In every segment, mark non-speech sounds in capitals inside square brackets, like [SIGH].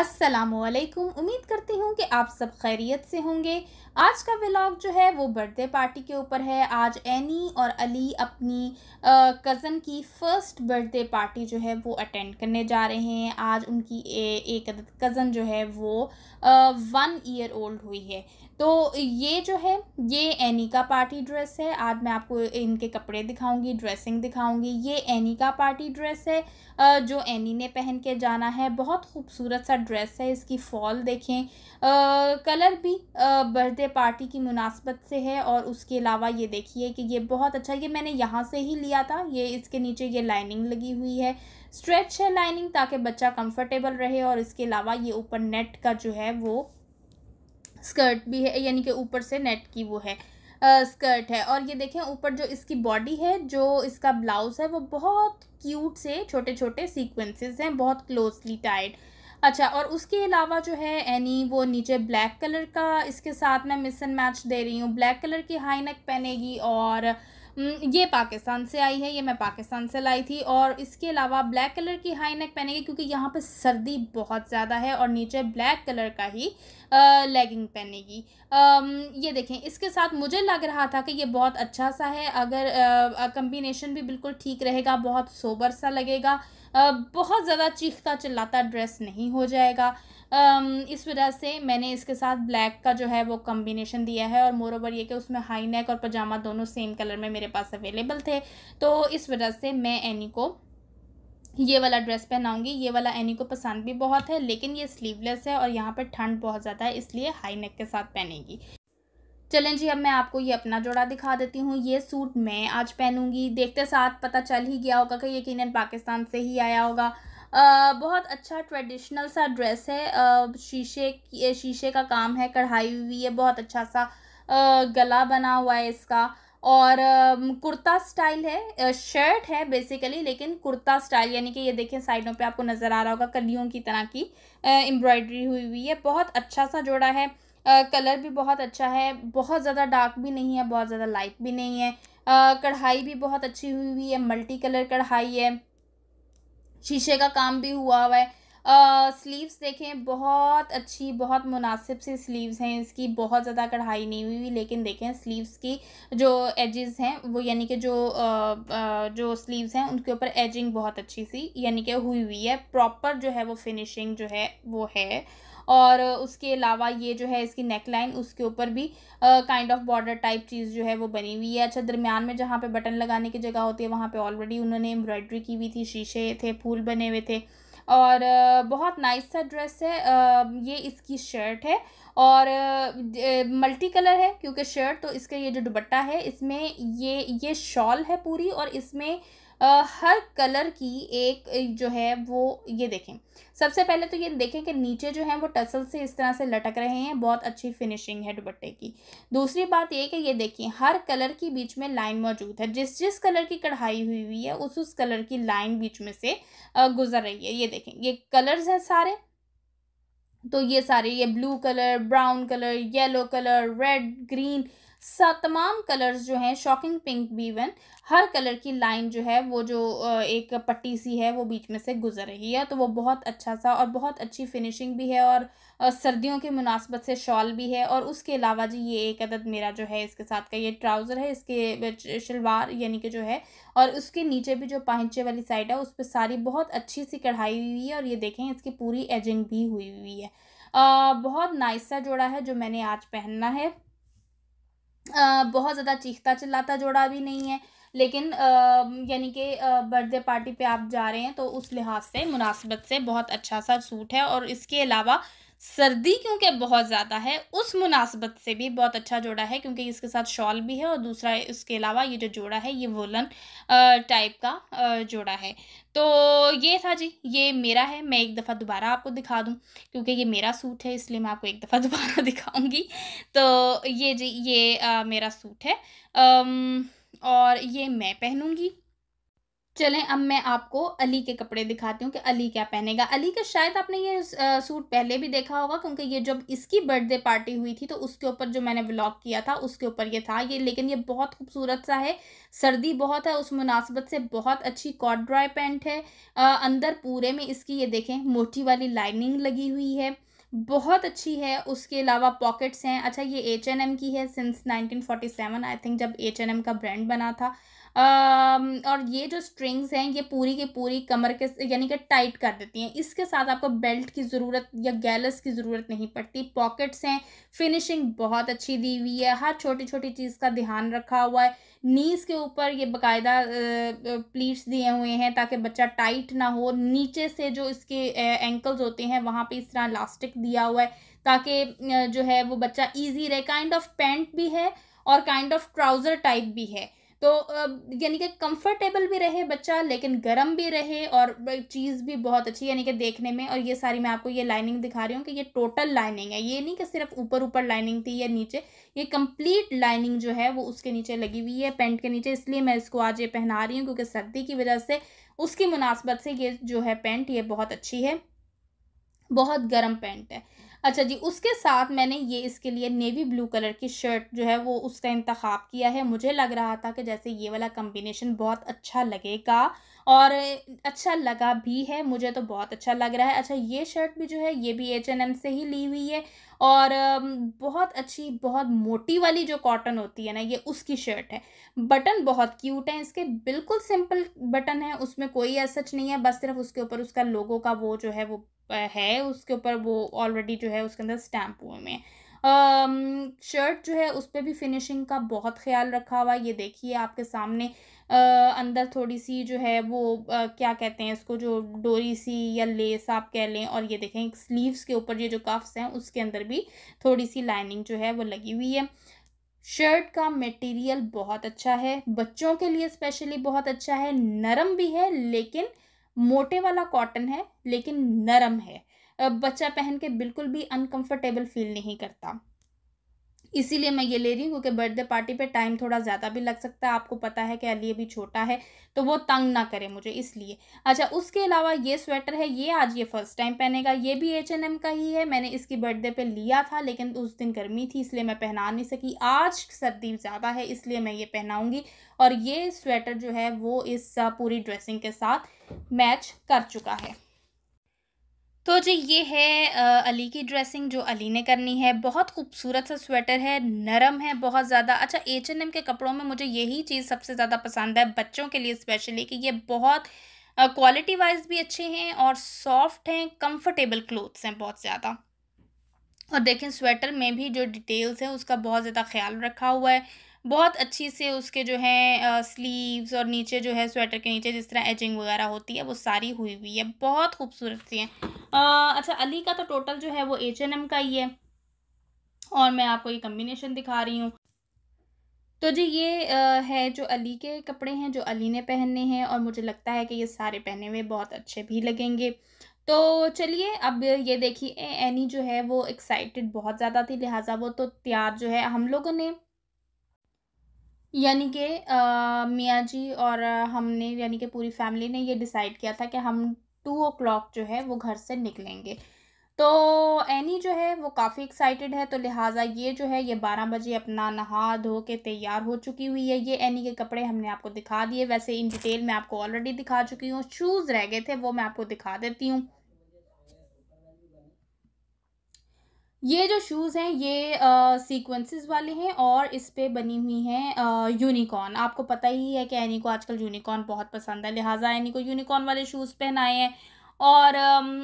असलकुम उम्मीद करती हूँ कि आप सब खैरियत से होंगे आज का व्लॉग जो है वो बर्थडे पार्टी के ऊपर है आज एनी और अली अपनी कज़न की फ़र्स्ट बर्थडे पार्टी जो है वो अटेंड करने जा रहे हैं आज उनकी ए, एक कज़न जो है वो वन ईयर ओल्ड हुई है तो ये जो है ये एनी का पार्टी ड्रेस है आज मैं आपको इनके कपड़े दिखाऊंगी ड्रेसिंग दिखाऊंगी ये एनी का पार्टी ड्रेस है जो एनी ने पहन के जाना है बहुत खूबसूरत सा ड्रेस है इसकी फॉल देखें आ, कलर भी बर्थडे पार्टी की मुनासबत से है और उसके अलावा ये देखिए कि ये बहुत अच्छा ये मैंने यहाँ से ही लिया था ये इसके नीचे ये लाइनिंग लगी हुई है स्ट्रेच है लाइनिंग ताकि बच्चा कंफर्टेबल रहे और इसके अलावा ये ऊपर नेट का जो है वो स्कर्ट भी है यानी कि ऊपर से नेट की वो है स्कर्ट है और ये देखें ऊपर जो इसकी बॉडी है जो इसका ब्लाउज है वो बहुत क्यूट से छोटे छोटे सीक्वेंसेस हैं बहुत क्लोजली टाइड अच्छा और उसके अलावा जो है एनी वो नीचे ब्लैक कलर का इसके साथ मैं मिस एंड मैच दे रही हूँ ब्लैक कलर की हाई नेक पहनेगी और ये पाकिस्तान से आई है ये मैं पाकिस्तान से लाई थी और इसके अलावा ब्लैक कलर की हाई नेक पहनेगी क्योंकि यहाँ पर सर्दी बहुत ज़्यादा है और नीचे ब्लैक कलर का ही लेगिंग पहनेगी ये देखें इसके साथ मुझे लग रहा था कि ये बहुत अच्छा सा है अगर कम्बिनेशन भी बिल्कुल ठीक रहेगा बहुत सोबर सा लगेगा आ, बहुत ज़्यादा चीखता चिल्लाता ड्रेस नहीं हो जाएगा इस वजह से मैंने इसके साथ ब्लैक का जो है वो कम्बिनेशन दिया है और मोर ये कि उसमें हाई नेक और पजामा दोनों सेम कलर में मेरे पास अवेलेबल थे तो इस वजह से मैं एनी को ये वाला ड्रेस पहनाऊंगी ये वाला एनी को पसंद भी बहुत है लेकिन ये स्लीवलेस है और यहाँ पर ठंड बहुत ज़्यादा है इसलिए हाई नेक के साथ पहनेगी चलें जी अब मैं आपको ये अपना जोड़ा दिखा देती हूँ ये सूट मैं आज पहनूंगी देखते साथ पता चल ही गया होगा कि यकीन पाकिस्तान से ही आया होगा आ, बहुत अच्छा ट्रेडिशनल सा ड्रेस है आ, शीशे शीशे का काम है कढ़ाई हुई है बहुत अच्छा सा आ, गला बना हुआ है इसका और कुर्ता स्टाइल है शर्ट है बेसिकली लेकिन कुर्ता स्टाइल यानी कि ये देखें साइडों पे आपको नज़र आ रहा होगा कलियों की तरह की एम्ब्रॉयडरी हुई हुई है बहुत अच्छा सा जोड़ा है कलर भी बहुत अच्छा है बहुत ज़्यादा डार्क भी नहीं है बहुत ज़्यादा लाइट भी नहीं है कढ़ाई भी बहुत अच्छी हुई हुई है मल्टी कलर कढ़ाई है शीशे का काम भी हुआ हुआ है स्लीव्स देखें बहुत अच्छी बहुत मुनासिब सी स्लीव्स हैं इसकी बहुत ज़्यादा कढ़ाई नहीं हुई हुई लेकिन देखें स्लीव्स की जो एजेस हैं वो यानी कि जो आ, आ, जो स्लीव्स हैं उनके ऊपर एजिंग बहुत अच्छी सी यानी कि हुई हुई है प्रॉपर जो है वो फिनिशिंग जो है वो है और उसके अलावा ये जो है इसकी नेक लाइन उसके ऊपर भी काइंड ऑफ बॉर्डर टाइप चीज़ जो है वो बनी हुई है अच्छा दरमियान में जहाँ पे बटन लगाने की जगह होती है वहाँ पे ऑलरेडी उन्होंने एम्ब्रॉयडरी की हुई थी शीशे थे फूल बने हुए थे और बहुत नाइस सा ड्रेस है ये इसकी शर्ट है और मल्टी कलर है क्योंकि शर्ट तो इसका ये जो दुपट्टा है इसमें ये ये शॉल है पूरी और इसमें हर कलर की एक जो है वो ये देखें सबसे पहले तो ये देखें कि नीचे जो है वो टसल से इस तरह से लटक रहे हैं बहुत अच्छी फिनिशिंग है दुपट्टे की दूसरी बात ये कि ये देखिए हर कलर की बीच में लाइन मौजूद है जिस जिस कलर की कढ़ाई हुई हुई है उस उस कलर की लाइन बीच में से गुजर रही है ये देखें ये कलर्स हैं सारे तो ये सारे ये blue colour brown colour yellow colour red green तमाम कलर्स जो हैं शॉकिंग पिंक भी इवन हर कलर की लाइन जो है वो जो एक पट्टी सी है वो बीच में से गुजर रही है तो वो बहुत अच्छा सा और बहुत अच्छी फिनिशिंग भी है और सर्दियों के मुनासबत से शॉल भी है और उसके अलावा जी ये एक अदद मेरा जो है इसके साथ का ये ट्राउज़र है इसके शलवार यानी कि जो है और उसके नीचे भी जो पहचे वाली साइड है उस पर सारी बहुत अच्छी सी कढ़ाई हुई है और ये देखें इसकी पूरी एजिंग भी हुई हुई है आ, बहुत नाइस सा जोड़ा है जो मैंने आज पहनना है बहुत ज़्यादा चीखता चिल्लाता जोड़ा भी नहीं है लेकिन यानी कि बर्थडे पार्टी पे आप जा रहे हैं तो उस लिहाज से मुनासिबत से बहुत अच्छा सा सूट है और इसके अलावा सर्दी क्योंकि बहुत ज़्यादा है उस मुनासबत से भी बहुत अच्छा जोड़ा है क्योंकि इसके साथ शॉल भी है और दूसरा इसके अलावा ये जो जोड़ा है ये वोलन टाइप का जोड़ा है तो ये था जी ये मेरा है मैं एक दफ़ा दोबारा आपको दिखा दूँ क्योंकि ये मेरा सूट है इसलिए मैं आपको एक दफ़ा [LAUGHS] दोबारा दिखाऊँगी तो ये जी ये आ, मेरा सूट है आ, और ये मैं पहनूँगी चलें अब मैं आपको अली के कपड़े दिखाती हूँ कि अली क्या पहनेगा अली का शायद आपने ये सूट पहले भी देखा होगा क्योंकि ये जब इसकी बर्थडे पार्टी हुई थी तो उसके ऊपर जो मैंने व्लॉग किया था उसके ऊपर ये था ये लेकिन ये बहुत खूबसूरत सा है सर्दी बहुत है उस मुनासबत से बहुत अच्छी कॉट ड्राई पैंट है आ, अंदर पूरे में इसकी ये देखें मोटी वाली लाइनिंग लगी हुई है बहुत अच्छी है उसके अलावा पॉकेट्स हैं अच्छा ये एच एन एम की है सिंस नाइनटीन आई थिंक जब एच एन एम का ब्रांड बना था और ये जो स्ट्रिंग्स हैं ये पूरी की पूरी कमर के यानी कि टाइट कर देती हैं इसके साथ आपको बेल्ट की ज़रूरत या गैलस की ज़रूरत नहीं पड़ती पॉकेट्स हैं फिनिशिंग बहुत अच्छी दी हुई है हर छोटी छोटी चीज़ का ध्यान रखा हुआ है नीज़ के ऊपर ये बाकायदा प्लीट्स दिए हुए हैं ताकि बच्चा टाइट ना हो नीचे से जो इसके एंकल्स होते हैं वहाँ पे इस तरह इलास्टिक दिया हुआ है ताकि जो है वो बच्चा इजी रहे काइंड ऑफ पैंट भी है और काइंड ऑफ ट्राउज़र टाइप भी है तो यानी कि कंफर्टेबल भी रहे बच्चा लेकिन गर्म भी रहे और चीज़ भी बहुत अच्छी यानी कि देखने में और ये सारी मैं आपको ये लाइनिंग दिखा रही हूँ कि ये टोटल लाइनिंग है ये नहीं कि सिर्फ ऊपर ऊपर लाइनिंग थी या नीचे ये कंप्लीट लाइनिंग जो है वो उसके नीचे लगी हुई है पेंट के नीचे इसलिए मैं इसको आज ये पहना रही हूँ क्योंकि सर्दी की वजह से उसकी मुनासबत से ये जो है पेंट ये बहुत अच्छी है बहुत गर्म पेंट है अच्छा जी उसके साथ मैंने ये इसके लिए नेवी ब्लू कलर की शर्ट जो है वो उसका इंतखा किया है मुझे लग रहा था कि जैसे ये वाला कम्बिनेशन बहुत अच्छा लगेगा और अच्छा लगा भी है मुझे तो बहुत अच्छा लग रहा है अच्छा ये शर्ट भी जो है ये भी एच एन एम से ही ली हुई है और बहुत अच्छी बहुत मोटी वाली जो कॉटन होती है ना ये उसकी शर्ट है बटन बहुत क्यूट है इसके बिल्कुल सिंपल बटन है उसमें कोई ऐसा नहीं है बस सिर्फ उसके ऊपर उसका लोगों का वो जो है वो है उसके ऊपर वो ऑलरेडी जो है उसके अंदर स्टैम्प हुए में शर्ट जो है उस पर भी फिनिशिंग का बहुत ख्याल रखा हुआ ये देखिए आपके सामने आ, अंदर थोड़ी सी जो है वो आ, क्या कहते हैं इसको जो डोरी सी या लेस आप कह लें और ये देखें स्लीव्स के ऊपर ये जो कफ्स हैं उसके अंदर भी थोड़ी सी लाइनिंग जो है वो लगी हुई है शर्ट का मटेरियल बहुत अच्छा है बच्चों के लिए स्पेशली बहुत अच्छा है नरम भी है लेकिन मोटे वाला कॉटन है लेकिन नरम है बच्चा पहन के बिल्कुल भी अनकंफर्टेबल फील नहीं करता इसीलिए मैं ये ले रही हूँ क्योंकि बर्थडे पार्टी पे टाइम थोड़ा ज़्यादा भी लग सकता है आपको पता है कि अली अभी छोटा है तो वो तंग ना करे मुझे इसलिए अच्छा उसके अलावा ये स्वेटर है ये आज ये फ़र्स्ट टाइम पहनेगा ये भी एच एन एम का ही है मैंने इसकी बर्थडे पर लिया था लेकिन उस दिन गर्मी थी इसलिए मैं पहना नहीं सकी आज सर्दी ज़्यादा है इसलिए मैं ये पहनाऊँगी और ये स्वेटर जो है वो इस पूरी ड्रेसिंग के साथ मैच कर चुका है तो जी ये है अली की ड्रेसिंग जो अली ने करनी है बहुत खूबसूरत सा स्वेटर है नरम है बहुत ज़्यादा अच्छा एच एन एम के कपड़ों में मुझे यही चीज़ सबसे ज़्यादा पसंद है बच्चों के लिए स्पेशली कि ये बहुत क्वालिटी वाइज भी अच्छे हैं और सॉफ्ट हैं कंफर्टेबल क्लोथ्स हैं बहुत ज़्यादा और देखें स्वेटर में भी जो डिटेल्स हैं उसका बहुत ज़्यादा ख्याल रखा हुआ है बहुत अच्छी से उसके जो है स्लीव्स और नीचे जो है स्वेटर के नीचे जिस तरह एचिंग वगैरह होती है वो सारी हुई हुई है बहुत खूबसूरत सी है आ, अच्छा अली का तो टोटल जो है वो एच एन एम का ही है और मैं आपको ये कम्बिनेशन दिखा रही हूँ तो जी ये आ, है जो अली के कपड़े हैं जो अली ने पहने हैं और मुझे लगता है कि ये सारे पहने हुए बहुत अच्छे भी लगेंगे तो चलिए अब ये देखिए एनी जो है वो एक्साइटेड बहुत ज़्यादा थी लिहाजा वो तो तैयार जो है हम लोगों ने यानी कि मियाँ जी और हमने यानी कि पूरी फैमिली ने ये डिसाइड किया था कि हम टू ओ क्लॉक जो है वो घर से निकलेंगे तो एनी जो है वो काफ़ी एक्साइटेड है तो लिहाजा ये जो है ये बारह बजे अपना नहा धो के तैयार हो चुकी हुई है ये एनी के कपड़े हमने आपको दिखा दिए वैसे इन डिटेल मैं आपको ऑलरेडी दिखा चुकी हूँ शूज़ रह गए थे वो मैं आपको दिखा देती हूँ ये जो शूज़ हैं ये सीक्वेंसेस वाले हैं और इस पर बनी हुई हैं यूनिकॉर्न आपको पता ही है कि एनी को आजकल यूनिकॉर्न बहुत पसंद है लिहाजा एनी को यूनिकॉर्न वाले शूज़ पहनाए हैं और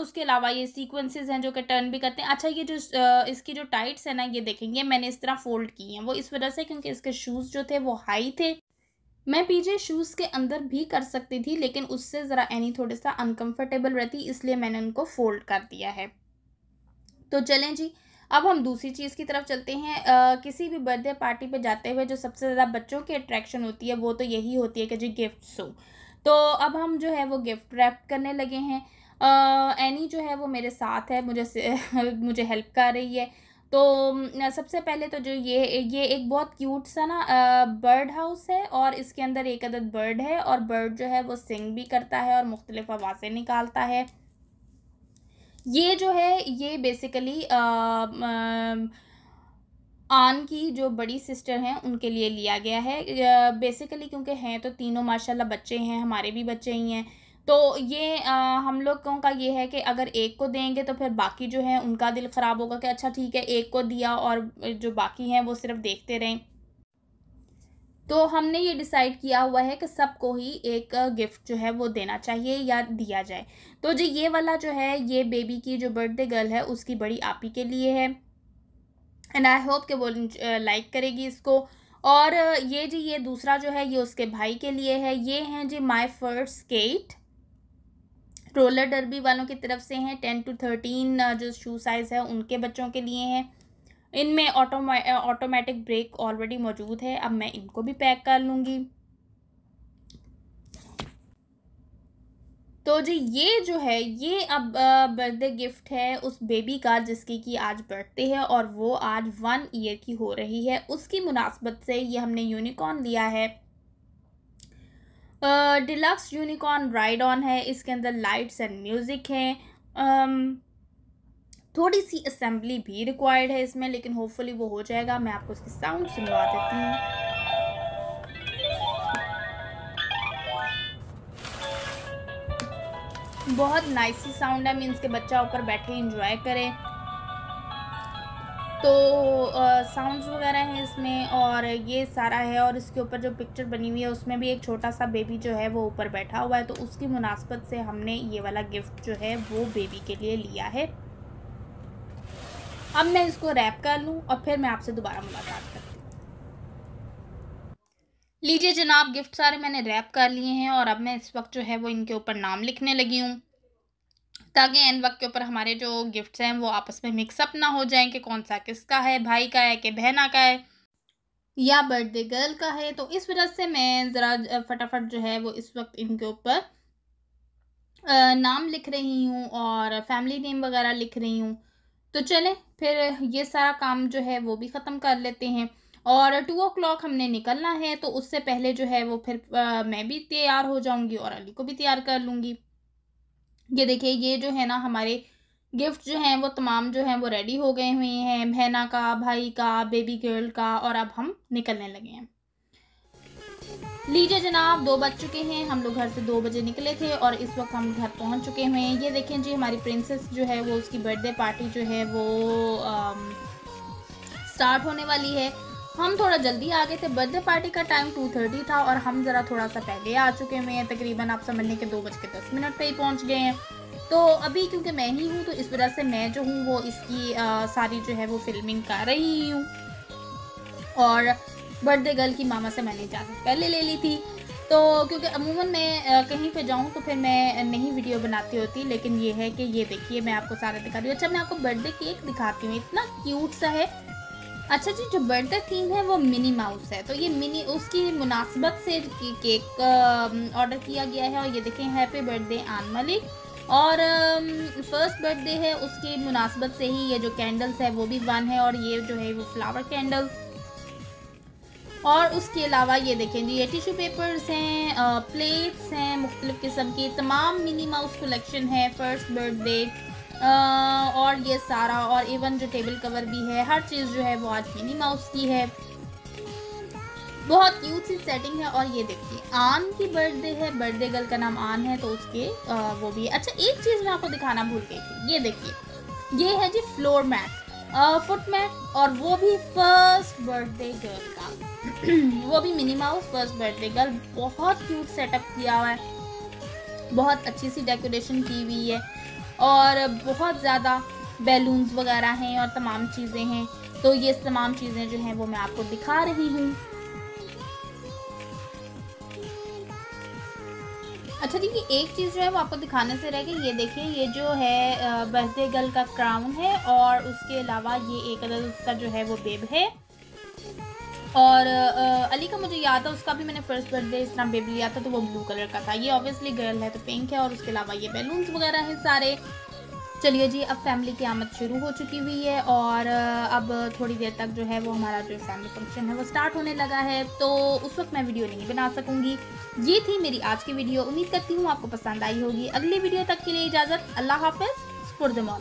उसके अलावा ये सीक्वेंसेस हैं जो कि टर्न भी करते हैं अच्छा ये जो इसकी जो टाइट्स हैं ना ये देखेंगे मैंने इस तरह फोल्ड की हैं वो इस वजह से क्योंकि इसके शूज़ जो थे वो हाई थे मैं पीजे शूज़ के अंदर भी कर सकती थी लेकिन उससे ज़रा एनी थोड़े सा अनकम्फर्टेबल रहती इसलिए मैंने उनको फोल्ड कर दिया है तो चलें जी अब हम दूसरी चीज़ की तरफ चलते हैं आ, किसी भी बर्थडे पार्टी पे जाते हुए जो सबसे ज़्यादा बच्चों की अट्रैक्शन होती है वो तो यही होती है कि जी गिफ्ट्स हो तो अब हम जो है वो गिफ्ट रैप करने लगे हैं एनी जो है वो मेरे साथ है मुझे [LAUGHS] मुझे हेल्प कर रही है तो सबसे पहले तो जो ये ये एक बहुत क्यूट सा ना बर्ड हाउस है और इसके अंदर एक अदद बर्ड है और बर्ड जो है वो सिंग भी करता है और मुख्तलिफ आवाज़ें निकालता है ये जो है ये बेसिकली आन की जो बड़ी सिस्टर हैं उनके लिए लिया गया है बेसिकली क्योंकि हैं तो तीनों माशाल्लाह बच्चे हैं हमारे भी बच्चे ही हैं तो ये आ, हम लोगों का ये है कि अगर एक को देंगे तो फिर बाकी जो है उनका दिल ख़राब होगा कि अच्छा ठीक है एक को दिया और जो बाकी हैं वो सिर्फ देखते रहें तो हमने ये डिसाइड किया हुआ है कि सबको ही एक गिफ्ट जो है वो देना चाहिए या दिया जाए तो जी ये वाला जो है ये बेबी की जो बर्थडे गर्ल है उसकी बड़ी आपी के लिए है एंड आई होप कि वो लाइक करेगी इसको और ये जी ये दूसरा जो है ये उसके भाई के लिए है ये हैं जी my first skate roller derby वालों की तरफ से हैं टेन टू थर्टीन जो शू साइज़ है उनके बच्चों के लिए हैं इनमें ऑटोमेटिक ब्रेक ऑलरेडी मौजूद है अब मैं इनको भी पैक कर लूँगी तो जी ये जो है ये अब बर्थडे गिफ्ट है उस बेबी का जिसकी कि आज बर्थडे है और वो आज वन ईयर की हो रही है उसकी मुनासबत से ये हमने यूनिकॉर्न लिया है डिलक्स यूनिकॉर्न राइड ऑन है इसके अंदर लाइट्स एंड म्यूज़िक हैं थोड़ी सी असेंबली भी रिक्वायर्ड है इसमें लेकिन होपफुली वो हो जाएगा मैं आपको इसकी साउंड सुनवा देती हूँ बहुत नाइस सी साउंड है मीन्स के बच्चा ऊपर बैठे इंजॉय करे तो साउंड्स वगैरह हैं इसमें और ये सारा है और इसके ऊपर जो पिक्चर बनी हुई है उसमें भी एक छोटा सा बेबी जो है वो ऊपर बैठा हुआ है तो उसकी मुनासबत से हमने ये वाला गिफ्ट जो है वो बेबी के लिए लिया है अब मैं इसको रैप कर लूँ और फिर मैं आपसे दोबारा मुलाकात करती हूँ लीजिए जनाब गिफ्ट सारे मैंने रैप कर लिए हैं और अब मैं इस वक्त जो है वो इनके ऊपर नाम लिखने लगी हूँ ताकि एन वक्त के ऊपर हमारे जो गिफ्ट्स हैं वो आपस में मिक्सअप ना हो जाएं कि कौन सा किसका है भाई का है कि बहना का है या बर्थडे गर्ल का है तो इस वजह से मैं ज़रा फटाफट जो है वो इस वक्त इनके ऊपर नाम लिख रही हूँ और फैमिली नेम वगैरह लिख रही हूँ तो चलें फिर ये सारा काम जो है वो भी ख़त्म कर लेते हैं और टू ओ क्लॉक हमने निकलना है तो उससे पहले जो है वो फिर आ, मैं भी तैयार हो जाऊंगी और अली को भी तैयार कर लूँगी ये देखिए ये जो है ना हमारे गिफ्ट जो हैं वो तमाम जो हैं वो रेडी हो गए हुए हैं बहना का भाई का बेबी गर्ल का और अब हम निकलने लगे हैं लीजिए जनाब दो बज चुके हैं हम लोग घर से दो बजे निकले थे और इस वक्त हम घर पहुंच चुके हुए हैं ये देखें जी हमारी प्रिंसेस जो है वो उसकी बर्थडे पार्टी जो है वो आम, स्टार्ट होने वाली है हम थोड़ा जल्दी आ गए थे बर्थडे पार्टी का टाइम टू थर्टी था और हम ज़रा थोड़ा सा पहले आ चुके हुए हैं तकरीबन आप समझने के दो बज के दस मिनट पर ही पहुँच गए हैं तो अभी क्योंकि मैं ही हूँ तो इस वजह से मैं जो हूँ वो इसकी आ, सारी जो है वो फिल्मिंग कर रही हूँ और बर्थडे गर्ल की मामा से मैंने इजाज़त पहले ले ली थी तो क्योंकि अमूमन मैं कहीं पे जाऊँ तो फिर मैं नहीं वीडियो बनाती होती लेकिन ये है कि ये देखिए मैं आपको सारा दिखा रही हूँ अच्छा मैं आपको बर्थडे केक दिखाती हूँ इतना क्यूट सा है अच्छा जी जो बर्थडे थीम है वो मिनी माउस है तो ये मिनी उसकी मुनासिबत से केक ऑर्डर किया गया है और ये देखें हैप्पी बर्थडे आन मलिक और फर्स्ट बर्थडे है उसकी मुनासबत से ही ये जो कैंडल्स है वो भी वन है और ये जो है वो फ्लावर कैंडल्स और उसके अलावा ये देखें जी ये टिश्यू पेपर्स हैं प्लेट्स हैं मुख्तलिफ़ किस्म की तमाम मिनी माउस कलेक्शन है फर्स्ट बर्थडे और ये सारा और इवन जो टेबल कवर भी है हर चीज़ जो है वो आज मिनी माउस की है बहुत क्यूट सी सेटिंग है और ये देखिए आन की बर्थडे है बर्थडे गर्ल का नाम आन है तो उसके आ, वो भी है अच्छा एक चीज़ मैं आपको दिखाना भूल गई थी ये देखिए ये है जी फ्लोर मैट फुटमैन और वो भी फर्स्ट बर्थडे गर्ल का [CLEARS THROAT] वो भी Minnie Mouse first birthday girl बहुत क्यूट सेटअप किया हुआ है बहुत अच्छी सी डेकोरेशन की हुई है और बहुत ज़्यादा बैलून्स वगैरह हैं और तमाम चीज़ें हैं तो ये तमाम चीज़ें जो हैं वो मैं आपको दिखा रही हूँ अच्छा जी ये एक चीज़ जो है वो आपको दिखाने से रह गई ये देखिए ये जो है बर्थडे गर्ल का क्राउन है और उसके अलावा ये एक अदर उसका जो है वो बेब है और आ, अली का मुझे याद है उसका भी मैंने फर्स्ट बर्थडे इस तरह बेब लिया था तो वो ब्लू कलर का था ये ऑब्वियसली गर्ल है तो पिंक है और उसके अलावा ये बैलून्स वगैरह हैं सारे चलिए जी अब फैमिली की आमद शुरू हो चुकी हुई है और अब थोड़ी देर तक जो है वो हमारा जो फैमिली फंक्शन है वो स्टार्ट होने लगा है तो उस वक्त मैं वीडियो नहीं बना सकूँगी ये थी मेरी आज की वीडियो उम्मीद करती हूँ आपको पसंद आई होगी अगली वीडियो तक के लिए इजाज़त अल्लाह हाफिज़ स्पुरदमान